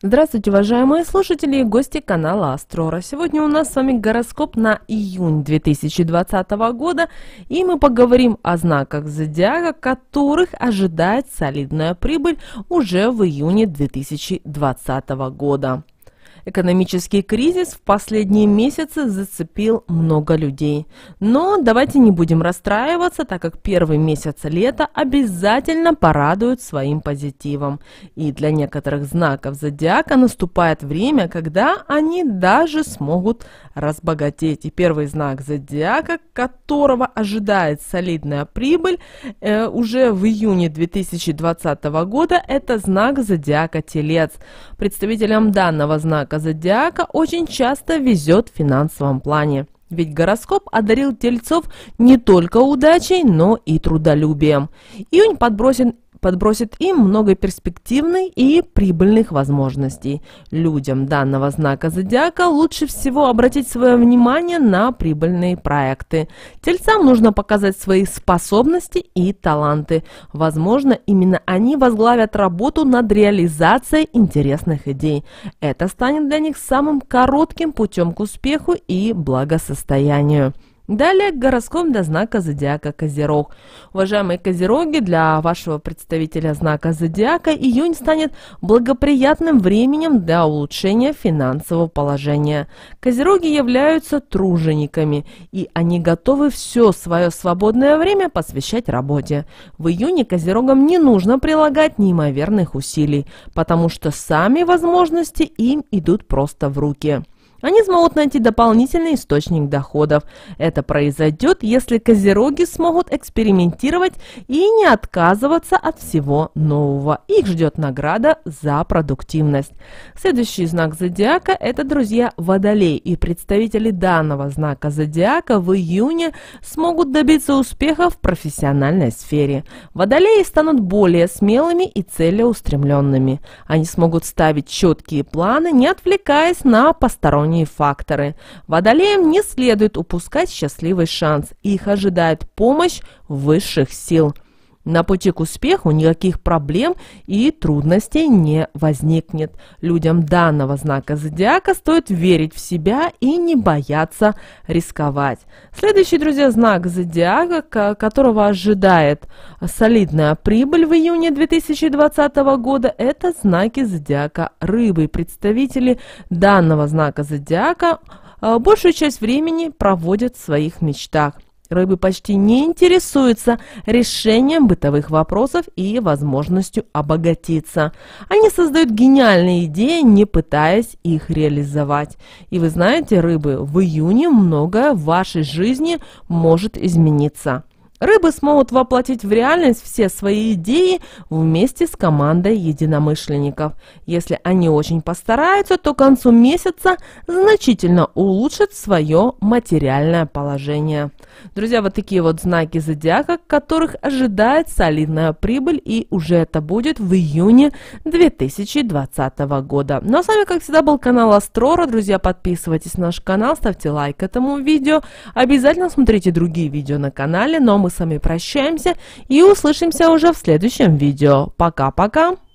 Здравствуйте, уважаемые слушатели и гости канала Астрора. Сегодня у нас с вами гороскоп на июнь 2020 года, и мы поговорим о знаках зодиака, которых ожидает солидная прибыль уже в июне 2020 года. Экономический кризис в последние месяцы зацепил много людей. Но давайте не будем расстраиваться, так как первый месяц лета обязательно порадует своим позитивом. И для некоторых знаков зодиака наступает время, когда они даже смогут разбогатеть. И первый знак зодиака, которого ожидает солидная прибыль, э, уже в июне 2020 года, это знак зодиака Телец. Представителям данного знака зодиака очень часто везет в финансовом плане. Ведь гороскоп одарил тельцов не только удачей, но и трудолюбием. Июнь подбросит подбросит им много перспективных и прибыльных возможностей. Людям данного знака зодиака лучше всего обратить свое внимание на прибыльные проекты. Тельцам нужно показать свои способности и таланты. Возможно, именно они возглавят работу над реализацией интересных идей. Это станет для них самым коротким путем к успеху и благосостоянию. Далее гороскоп для знака зодиака Козерог. Уважаемые Козероги, для вашего представителя знака зодиака июнь станет благоприятным временем для улучшения финансового положения. Козероги являются тружениками, и они готовы все свое свободное время посвящать работе. В июне Козерогам не нужно прилагать неимоверных усилий, потому что сами возможности им идут просто в руки. Они смогут найти дополнительный источник доходов. Это произойдет, если козероги смогут экспериментировать и не отказываться от всего нового. Их ждет награда за продуктивность. Следующий знак зодиака – это, друзья, водолей. И представители данного знака зодиака в июне смогут добиться успеха в профессиональной сфере. Водолеи станут более смелыми и целеустремленными. Они смогут ставить четкие планы, не отвлекаясь на посторонние посторонние факторы. Водолеям не следует упускать счастливый шанс, их ожидает помощь высших сил. На пути к успеху никаких проблем и трудностей не возникнет. Людям данного знака зодиака стоит верить в себя и не бояться рисковать. Следующий, друзья, знак зодиака, которого ожидает солидная прибыль в июне 2020 года, это знаки зодиака рыбы. Представители данного знака зодиака а, большую часть времени проводят в своих мечтах. Рыбы почти не интересуются решением бытовых вопросов и возможностью обогатиться. Они создают гениальные идеи, не пытаясь их реализовать. И вы знаете, рыбы, в июне многое в вашей жизни может измениться. Рыбы смогут воплотить в реальность все свои идеи вместе с командой единомышленников. Если они очень постараются, то к концу месяца значительно улучшат свое материальное положение. Друзья, вот такие вот знаки зодиака, которых ожидает солидная прибыль, и уже это будет в июне 2020 года. Ну а с вами, как всегда, был канал Астрора. Друзья, подписывайтесь на наш канал, ставьте лайк этому видео. Обязательно смотрите другие видео на канале, но ну, а мы мы с вами прощаемся и услышимся уже в следующем видео. Пока-пока!